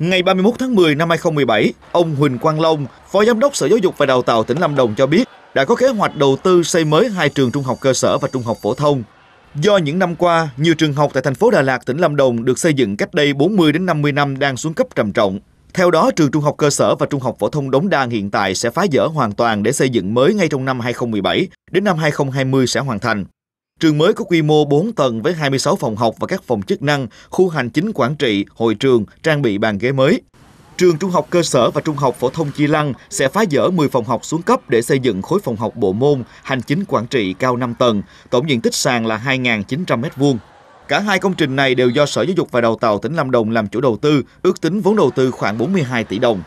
Ngày 31 tháng 10 năm 2017, ông Huỳnh Quang Long, Phó Giám đốc Sở Giáo dục và Đào tạo tỉnh Lâm Đồng cho biết đã có kế hoạch đầu tư xây mới hai trường trung học cơ sở và trung học phổ thông. Do những năm qua, nhiều trường học tại thành phố Đà Lạt, tỉnh Lâm Đồng được xây dựng cách đây 40 đến 50 năm đang xuống cấp trầm trọng. Theo đó, trường trung học cơ sở và trung học phổ thông Đống Đa hiện tại sẽ phá dỡ hoàn toàn để xây dựng mới ngay trong năm 2017, đến năm 2020 sẽ hoàn thành. Trường mới có quy mô 4 tầng với 26 phòng học và các phòng chức năng, khu hành chính quản trị, hội trường, trang bị bàn ghế mới. Trường trung học cơ sở và trung học phổ thông Chi Lăng sẽ phá dỡ 10 phòng học xuống cấp để xây dựng khối phòng học bộ môn, hành chính quản trị cao 5 tầng, tổng diện tích sàn là 2.900 m2. Cả hai công trình này đều do Sở Giáo dục và Đào tạo tỉnh Lâm Đồng làm chủ đầu tư, ước tính vốn đầu tư khoảng 42 tỷ đồng.